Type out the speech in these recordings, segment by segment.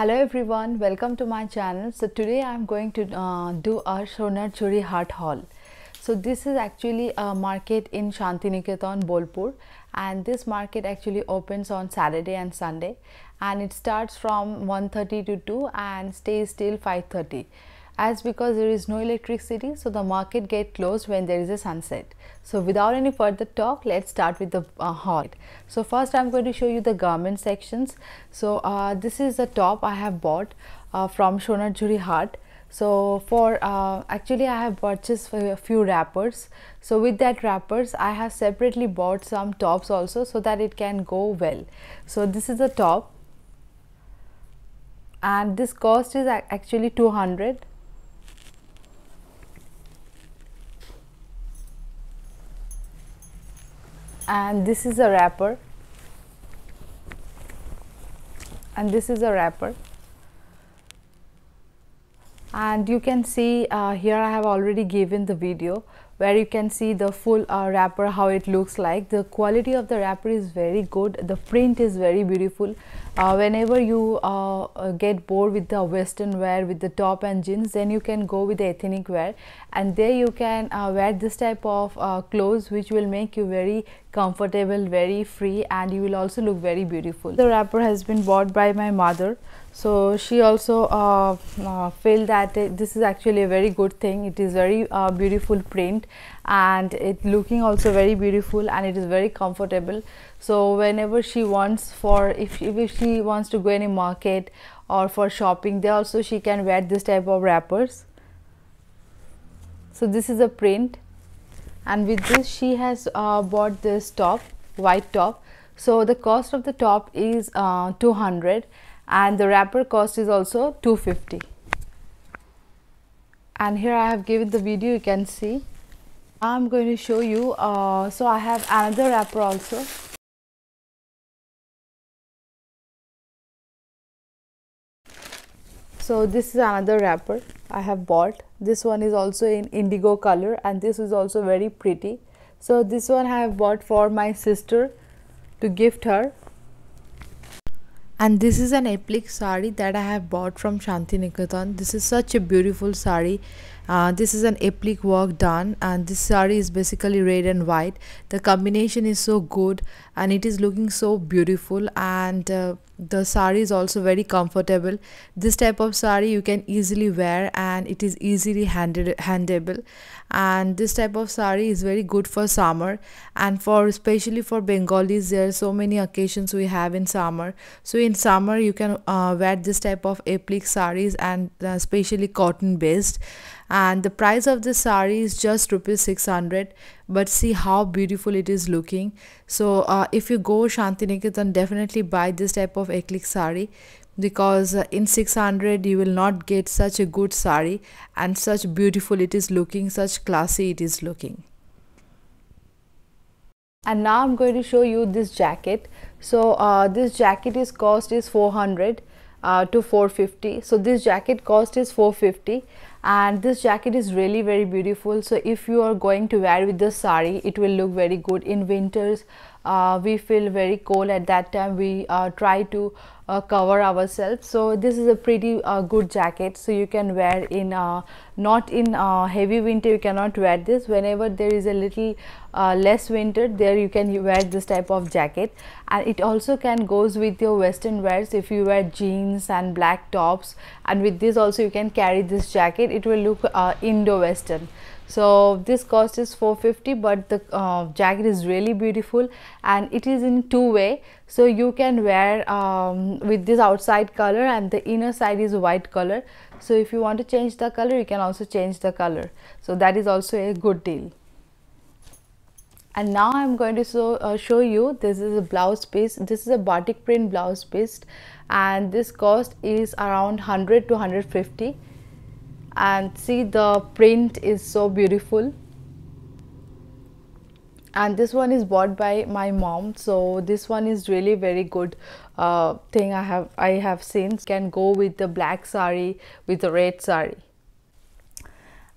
hello everyone welcome to my channel so today i'm going to uh, do a Chori heart haul so this is actually a market in shantiniketan bolpur and this market actually opens on saturday and sunday and it starts from 1:30 to 2 and stays till 5:30 as because there is no electricity so the market get closed when there is a sunset so without any further talk let's start with the uh, so first i'm going to show you the garment sections so uh, this is the top i have bought uh, from Juri Heart. so for uh, actually i have purchased a few wrappers so with that wrappers i have separately bought some tops also so that it can go well so this is the top and this cost is actually 200 and this is a wrapper and this is a wrapper and you can see uh, here I have already given the video where you can see the full uh, wrapper how it looks like the quality of the wrapper is very good the print is very beautiful uh, whenever you uh, uh get bored with the western wear with the top and jeans then you can go with the ethnic wear and there you can uh, wear this type of uh, clothes which will make you very comfortable very free and you will also look very beautiful the wrapper has been bought by my mother so she also uh, uh, felt that this is actually a very good thing it is very uh, beautiful print and it looking also very beautiful and it is very comfortable so whenever she wants for if, if she wants to go any market or for shopping there also she can wear this type of wrappers so this is a print and with this she has uh, bought this top white top so the cost of the top is uh, 200 and the wrapper cost is also 250 and here I have given the video you can see I'm going to show you. Uh, so I have another wrapper also. So this is another wrapper I have bought. This one is also in indigo color and this is also very pretty. So this one I have bought for my sister to gift her. And this is an applique sari that I have bought from Shanti Nikatan. This is such a beautiful sari uh, this is an applique work done and this sari is basically red and white the combination is so good and it is looking so beautiful and uh, the sari is also very comfortable this type of sari you can easily wear and it is easily handed handable and this type of sari is very good for summer and for especially for bengalis there are so many occasions we have in summer so in summer you can uh, wear this type of applique saris, and uh, especially cotton based and the price of this sari is just rupees 600 but see how beautiful it is looking so uh, if you go Shantiniketan definitely buy this type of eklik sari because uh, in 600 you will not get such a good sari and such beautiful it is looking such classy it is looking and now i'm going to show you this jacket so uh, this jacket is cost is 400 uh, to 450 so this jacket cost is 450 and this jacket is really very beautiful so if you are going to wear with the sari it will look very good in winters uh, we feel very cold at that time we uh, try to uh, cover ourselves so this is a pretty uh, good jacket so you can wear in uh, not in uh, heavy winter you cannot wear this whenever there is a little less winter there you can wear this type of jacket and it also can goes with your western wears if you wear jeans and black tops and with this also you can carry this jacket it will look indo western so, this cost is 450 but the uh, jacket is really beautiful and it is in two way. So, you can wear um, with this outside color and the inner side is white color. So, if you want to change the color you can also change the color. So, that is also a good deal and now I'm going to show, uh, show you this is a blouse piece this is a batik print blouse piece and this cost is around 100 to 150 and see the print is so beautiful and this one is bought by my mom so this one is really very good uh, thing I have I have seen can go with the black sari with the red sari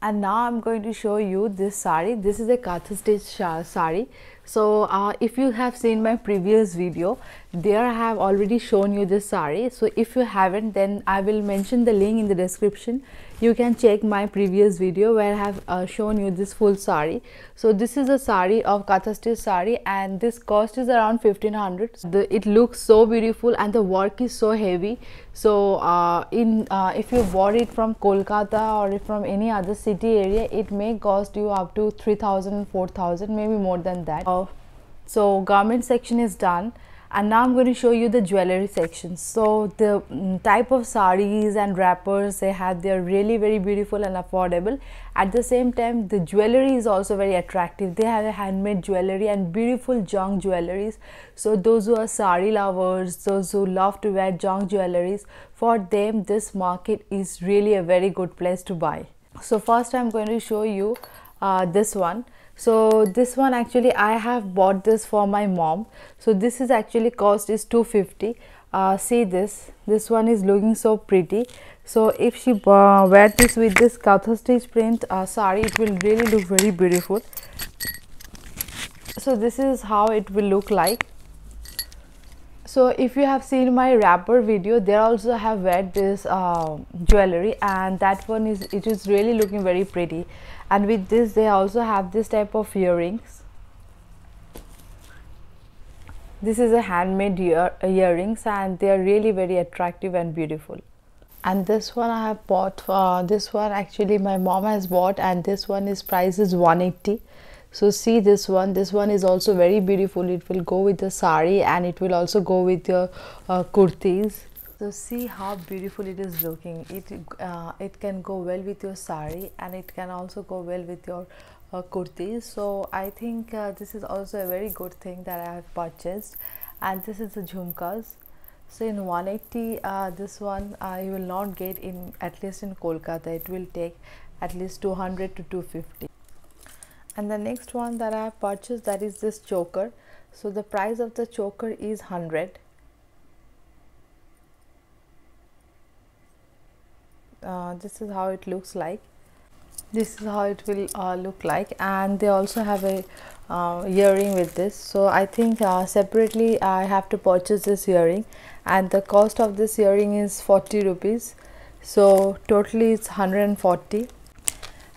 and now I'm going to show you this sari this is a Kathak stitch uh, sari so uh, if you have seen my previous video there i have already shown you this sari so if you haven't then i will mention the link in the description you can check my previous video where i have uh, shown you this full sari so this is a sari of katha sari and this cost is around 1500 the, it looks so beautiful and the work is so heavy so uh, in uh, if you bought it from kolkata or from any other city area it may cost you up to 3000 4000 maybe more than that so garment section is done and now I'm going to show you the jewelry section. So the mm, type of saris and wrappers they have they are really very beautiful and affordable. At the same time the jewelry is also very attractive. They have a handmade jewelry and beautiful junk jewelries. So those who are sari lovers, those who love to wear junk jewelries, for them this market is really a very good place to buy. So first I'm going to show you uh, this one so this one actually i have bought this for my mom so this is actually cost is 250 uh, see this this one is looking so pretty so if she uh, wear this with this kathak stitch print uh, sorry it will really look very beautiful so this is how it will look like so if you have seen my wrapper video there also have wear this uh, jewelry and that one is it is really looking very pretty and with this they also have this type of earrings this is a handmade ear earrings and they are really very attractive and beautiful and this one I have bought for uh, this one actually my mom has bought and this one is price is 180 so see this one this one is also very beautiful it will go with the sari and it will also go with your uh, kurtis so see how beautiful it is looking it uh, it can go well with your sari and it can also go well with your uh, kurtis so i think uh, this is also a very good thing that i have purchased and this is the jhumkas so in 180 uh, this one uh, you will not get in at least in kolkata it will take at least 200 to 250 and the next one that I have purchased that is this choker so the price of the choker is 100 uh, this is how it looks like this is how it will uh, look like and they also have a uh, earring with this so I think uh, separately I have to purchase this earring and the cost of this earring is 40 rupees so totally it's 140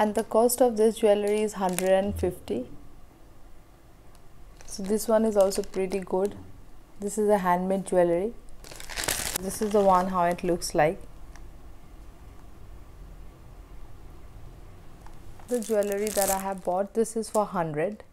and the cost of this jewelry is 150 so this one is also pretty good this is a handmade jewelry this is the one how it looks like the jewelry that I have bought this is for 100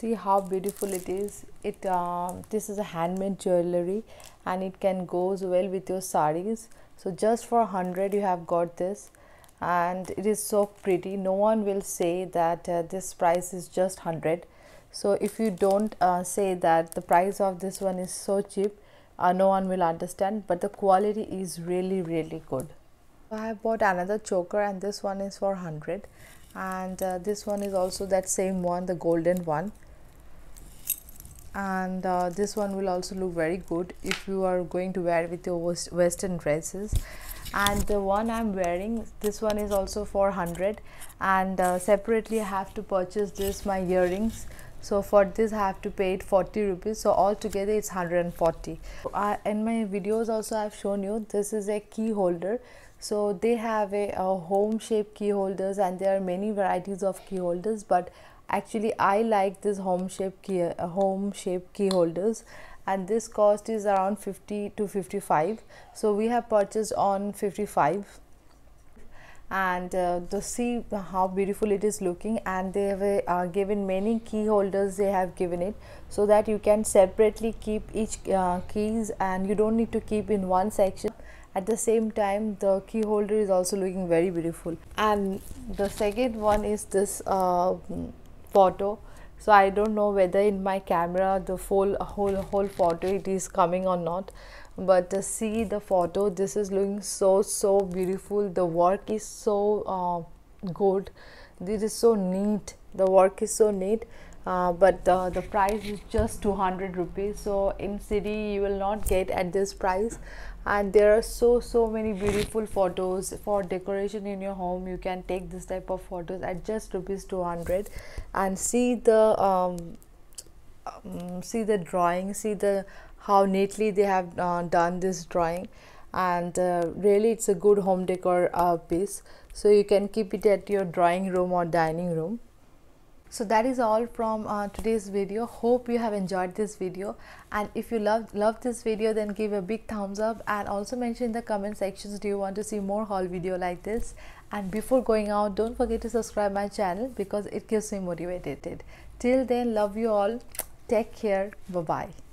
see how beautiful it is it uh, this is a handmade jewelry and it can goes well with your saris so just for 100 you have got this and it is so pretty no one will say that uh, this price is just 100 so if you don't uh, say that the price of this one is so cheap uh, no one will understand but the quality is really really good i bought another choker and this one is for 100 and uh, this one is also that same one the golden one and uh, this one will also look very good if you are going to wear with your western dresses and the one i'm wearing this one is also 400 and uh, separately i have to purchase this my earrings so for this i have to pay it 40 rupees so altogether it's 140 uh, in my videos also i've shown you this is a key holder so they have a, a home shape key holders and there are many varieties of key holders but actually I like this home shape key uh, home shape key holders and this cost is around 50 to 55 so we have purchased on 55 and uh, to see how beautiful it is looking and they have uh, given many key holders they have given it so that you can separately keep each uh, keys and you don't need to keep in one section at the same time the key holder is also looking very beautiful and the second one is this uh, photo so i don't know whether in my camera the full whole whole photo it is coming or not but uh, see the photo this is looking so so beautiful the work is so uh, good this is so neat the work is so neat uh, but uh, the price is just 200 rupees so in city you will not get at this price and there are so so many beautiful photos for decoration in your home you can take this type of photos at just rupees 200 and see the um, um, see the drawing see the how neatly they have uh, done this drawing and uh, really it's a good home decor uh, piece so you can keep it at your drawing room or dining room so that is all from uh, today's video hope you have enjoyed this video and if you love love this video then give a big thumbs up and also mention in the comment sections do you want to see more haul video like this and before going out don't forget to subscribe my channel because it keeps me motivated till then love you all take care bye bye